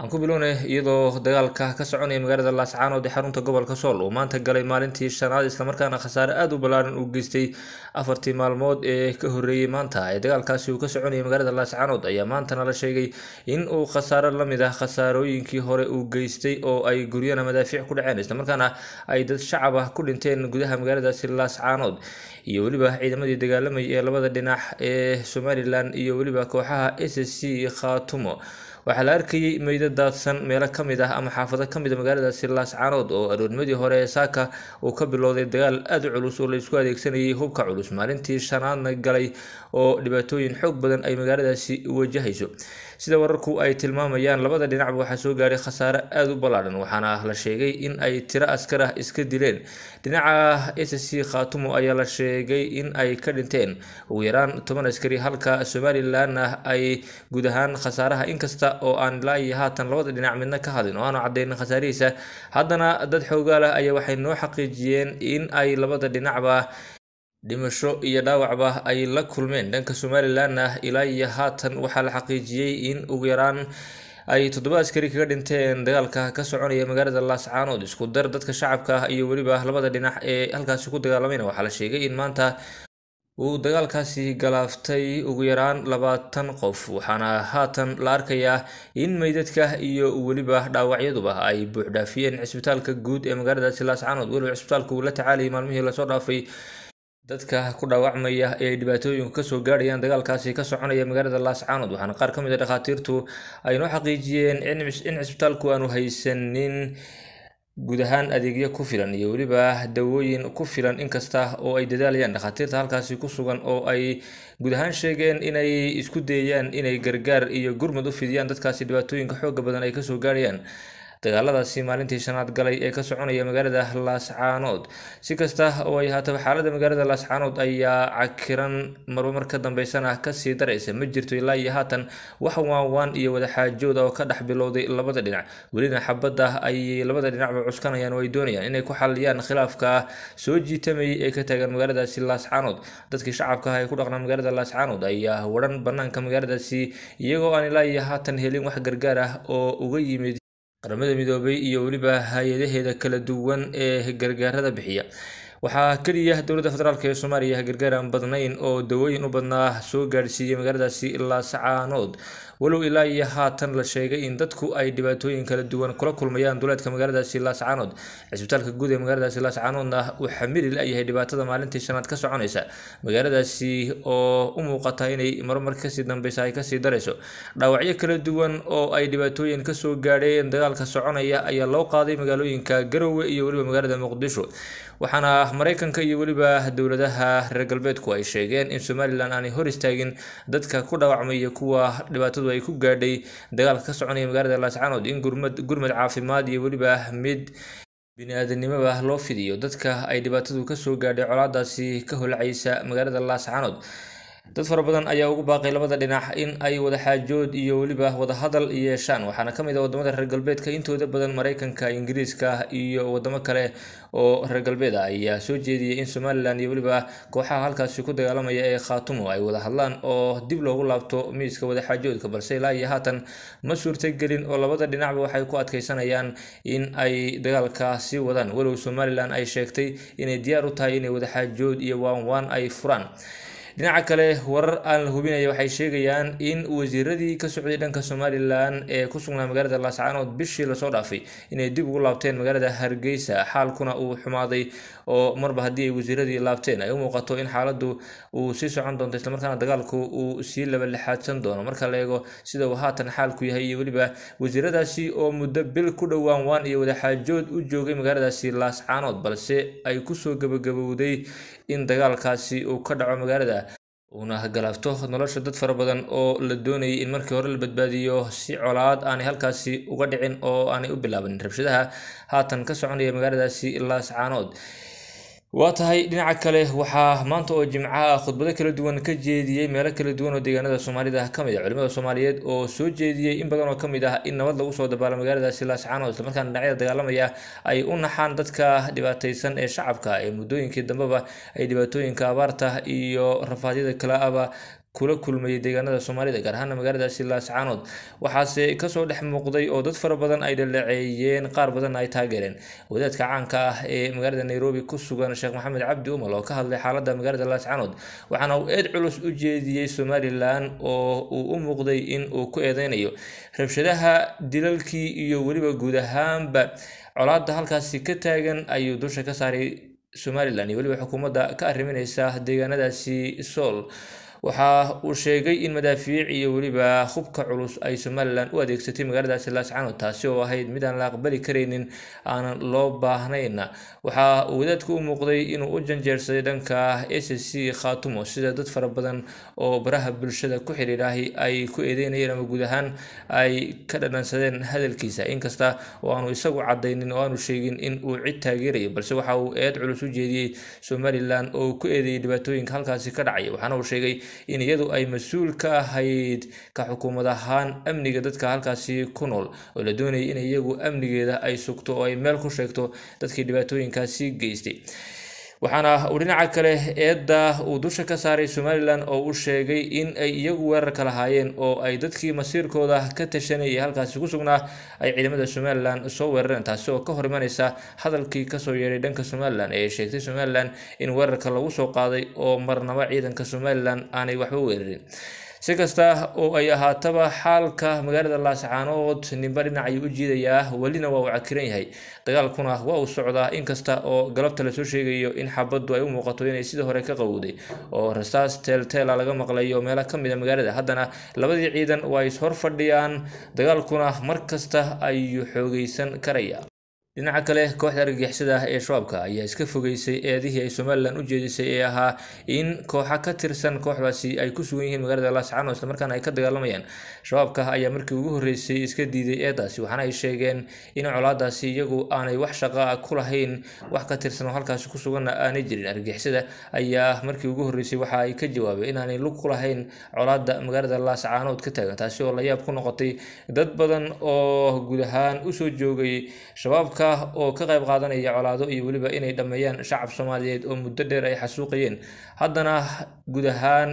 aan ku bilownay iyadoo dagaalka ka soconaya magaalada laascaanood ee xarunta gobolka sool uu maanta galay maalintii shanaad islamarkaana khasaare aada u ballaaran uu geystay afartii maalmood ee ka horreeyey maanta ee dagaalkaasi uu ka soconayay magaalada laascaanood ayaa maantana la sheegay in uu khasaare la mid ah khasaarooyinkii hore uu geystay oo ay guryana madaafiic ku dhaceen islamarkaana ay dad shacab ah ku dhinteen gudaha magaaladaasi laascaanood iyo weliba ciidamadii dagaalamayay ee labada dhinac ee somalilan iyo weliba kooxaha s c khaatumo waxaa la arkayay meydo daadsan meelo ka mid ah ama xaafado ka mid a ah magaaladaasi laascaanood oo aroornimadii hore ee saaka uu ka bilowday dagaal aada culus oo laysku adeegsanayay hubka culus maalintii shanaadna galay oo dhibaatooyin xoog badan ay magaaladaasi wajahayso sida wararku ay tilmaamayaan labada dhinacba waxaa soo gaaray khasaare aada u ballaadhan waxaana la sheegay in ay tiro askar ah iska dileen dhinaca s c khaatumo ayaa la sheegay in ay ka dhinteen ugu yaraan toban askari halka somalilanna ah ay guud ahaan khasaaraha inkasta oo aan ilaa haatan labada dhinac midna ka hadlin oo aanu cadeynin khasaarihiisa haddana dad xoogaa leh ayaa waxay noo xaqiijiyeen in ay labada dhinacba dhimasho iyo dhaawacba ay la kulmeen dhanka somalilanna ah, ilaa iyo haatan waxaa la xaqiijiyey in ugu yaraan ay toddoba askari kaga dhinteen dagaalka ka soconaya magaalada laascaanood isku dar dadka shacabka iyo weliba labada dhinac ee halkaasi ku dagaalamayna waxaa la sheegay in maanta uu dagaalkaasi galaaftay ugu yaraan labaatan qof waxaana haatan la arkayaa in meydadka iyo weliba dhaawacyaduba ay buuxdhaafiyeen cisbitaalka guud ee magaaladaasi laascaanood weliba cisbitaalka uu la tacaalayay maalmihii lasoo dhaafay dadka ku dhaawacmaya ee ay dhibaatooyinku kasoo gaadhayaan dagaalkaasi ka soconaya magaalada laas laascaanood waxaana qaar ka mid a ah dhakhaatiirtu ay noo xaqiijiyeen in cisbitaalku aanu haysanin guud ahaan adeegyo ku filan iyo weliba dawooyin ku filan inkasta oo ay dadaalayaan dhakhaatiirta halkaasi ku sugan oo ay guud ahaan sheegeen inay isku dayayaan inay gargaar iyo gurmad u fidiyaan dadkaasi dhibaatooyinka xooga badan ay kasoo gaadhayaan dagaaladaasi maalintii shanaad galay ee ka soconaya magaalada laascaanood si kasta oo ay haataba xaalada magaalada laascaanood ayaa cakiran marmar ka dambeysana kasii daraysa ma jirto ilaa iyo haatan wax waanwaan iyo wadaxaajooda oo ka dhex bilowday labada dhinac welina xabadda ayay labada dhinacba cuskanayaan oo ay doonayaan inay ku xaliyaan khilaafka soo jiitamayay ee ka taagan magaaladaasi laascaanood dadkii shacabka ah ee ku dhaqnaa magaalada laascaanood ayaa waran bannaanka magaaladaasi iyagoo aan ilaa iyo haatan helin wax gargaar ah oo uga yimid qaramada midoobay iyo weliba hay-adaheeda kala duwan ee gargaarada bixiya waxaa keliya dowladda federaalk ee soomaaliya gargaar aan badnayn oo dawooyin u badnaa soo gaadhsiiyey magaaladaasi ilaa sacaanood walow ilaa iyo haatan la sheegay in dadku ay dhibaatooyin kala duwan kula kulmayaan duleedka magaaladaasi laascaanood cisbitaalka guud ee magaaladaasi laascaanoodna uu xamili layahay dhibaatada maalintii shanaad ka soconaysa magaaladaasi oo u muuqata inay marmar kasii dambeysa ay kasii darayso dhaawacyo kala duwan oo ay dhibaatooyin kasoo gaadheen dagaalka soconaya ayaa loo qaaday magaalooyinka garowe iyo weliba magaalada muqdisho waxaana maraykanka iyo weliba dowladaha reer galbeedku ay sheegeen in somalilan aanay hor istaagin dadka ku dhaawacmay iyo kuwa dhibaatadu ay ku gaadhay dagaalka ka soconaya magaalada laascaanood in gurmad caafimaad iyo weliba mid bini-aadanimaba loo fidiyo dadka ay dhibaatadu kasoo gaadhay colaadaasi ka holacaysa magaalada laascaanood dad fara badan ayaa ugu baaqay labada dhinac in ay wada xaajood iyo weliba wadahadal yeeshaan waxaana ka mid ah wadamada reer galbeedka intooda badan mareykanka ingiriiska iyo wadamo kale oo reer galbeed a ah ayaa soo jeediyay in somalilan iyo weliba kooxaha halkaasi ku dagaalamaya ee khaatumo ay wada hadlaan oo dib loogu laabto miiska wada xaajoodka balse ilaa iyo haatan ma suurtagelin oo labada dhinacba waxay ku adkaysanayaan in ay dagaalka sii wadaan walow somalilan ay sheegtay inay diyaar u tahay inay wada xaajood iyo waanwaan ay furaan dhinaca kale warar aan la hubinaya waxay sheegayaan in wasiiradii ka socday dhanka somalilan ee ku sugnaa magaalada laascaanood bishii lasoo dhaafay inay dib ugu laabteen magaalada hargeysa xaalkuna uu xumaaday oo marba haddii ay wasiiradii laabteen ay u muuqato in xaaladdu uu sii socon doonto islamarkaana dagaalku uu sii labalixaadsan doono marka la eego sida uu haatan xaalku yahay iyo weliba wasiiradaasi oo muddo bil ku dhowaan waan iyo wadaxaajood u joogay magaaladaasi laascaanood balse ay kusoo gebagabowday in dagaalkaasi uu ka dhaco magaalada uuna hagalaabto nolosha dad fara badan oo la doonayay in markii hore la badbaadiyo si colaad aanay halkaasi uga dhicin oo aanay u bilaabin rabshadaha haatan ka soconaya magaaladaasi laascaanood waa tahay dhinaca kale waxaa maanta oo jimca ah khudbado kala duwan ka jeediyey meelo kala duwan oo deegaanada soomaalida ka mid ah culimada soomaaliyeed oo soo jeediyey in badan oo ka mid ah in nabad lagu soo dabaalo magaaladaasi laascaan oo islamarkaana dhinacyada dagaalamaya ay u naxaan dadka dhibaataysan ee shacabka ee muddooyinkii dambeba ay dhibaatooyinka abaarta iyo rafaadyada kale aba kula kulmayay deegaanada soomaalida gaar ahaana magaaladaasi laascaanood waxaase kasoo dhex muuqday oo dad fara badan ay dhaleeceeyeen qaar badanna ay taageereen wadaadka caanka ah ee magaalada nairobi ku sugan sheekh maxamed cabdi umal oo ka hadlay xaalada magaalada laascaanood waxaana uu eed culus u jeediyey somalilan oo uu u muuqday in uu ku eedeynayo rabshadaha dilalkii iyo weliba guud ahaanba colaada halkaasi ka taagan ayuu dusha ka saaray somalilan iyo weliba xukuumadda ka arrimineysa deegaanadaasi sool waxa uu sheegay in madaafiic iyo weliba hubka culus ay somalilan u adeegsatay magaaladaasi laascano taasi oo ahayd mid aan la aqbali karaynin aanan loo baahnayna waxa uu wadaadku u muuqday inuu u janjeersaday dhanka s c khaatumo sida dad fara badan oo baraha bulshada ku xiriiraahi ay ku eedeynayeen ama guud ahaan ay ka dhadhansadeen hadalkiisa inkasta oo aanu isagu cadaynin oo aanu sheegin in uu cid taageerayo balse waxa uu eed culus u jeediyey somalilan oo ku eedeeyay dhibaatooyinka halkaasi ka dhacay waxaana uu sheegay in iyadu ay mas-uul ka ahayd ka xukuumad ahaan amniga dadka halkaasi ku nool oo la doonayay in iyagu amnigeeda ay sugto oo ay meel ku sheegto dadkii dhibaatooyinkaasi geystay waxaana ah uu dhinaca kale eedda uu dusha ka saaray somalilan oo u sheegay in ay iyagu weerarka lahaayeen oo ay dadkii masiirkooda ka tashanayay halkaasi ku sugnaa ay ciidamada somalilan soo weerareen taasi oo ka hor imaneysa hadalkii kasoo yeedhay dhanka somalilan ee sheegtay somalilan in weerarka lagu soo qaaday oo marnaba ciidanka somalilan aanay waxba weerarin si kasta oo ay ahaataba xaalka magaalada laascaanood nimbe dhinac ayuu u jiidayaa welina waa uu cakiran yahay dagaalkuna waa uu socdaa inkasta oo galabta lasoo sheegayo in xabadu ay u muuqato inay sidii hore ka qawowday oo rasaas teelteela ah laga maqlayo meelo mid a ah magaalada haddana labadii ciidan waa is hor fadhiyaan dagaalkuna mar kasta ayuu xoogaysan karaya dhinaca kale kooxda argagixisada ah ee shabaabka ayaa iska fogeysay eedihii ay somalilan u jeedisay ee ahaa in kooxa ka tirsan kooxdaasi ay ku sugan yihiin magaalada laascano isla ay ka dagaalamayaan shabaabka ayaa markii ugu horreysay iska diiday eedaasi waxaana ay sheegeen in colaadaasi iyagu aanay wax shaqo ah ku lahayn wax ka tirsan oo halkaasi ku suganna aanay jirin argagixisada ayaa markii ugu horreysay waxa ay ka jawaabeen inaanay lug ku lahayn colaada magaalada laascaanood ka taagan taasi oo layaab ku noqotay dad badan oo guud ahaan usoo joogay shabaabka ka oo ka qayb qaadanaya colaado iyo weliba inay dhammeeyaan shacab soomaaliyeed oo muddo dheer ay xasuuqayeen haddana guud ahaan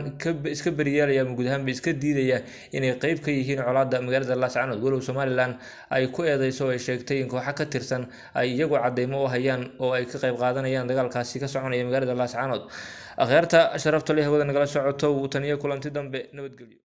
iska beryeelaya ama guud ahaanba iska diidaya inay qayb ka yihiin colaadda magaalada laascanood walow somalilan ay ku eedayso oo ay sheegtay in kooxo ka tirsan ay iyagu cadeymo u hayaan oo ay ka qayb qaadanayaan dagaalkaasi ka soconaya magaalada laascanood akhyaarta sharafta leh nagala socoto wuu taniyo kulanti dambe nabadgelyo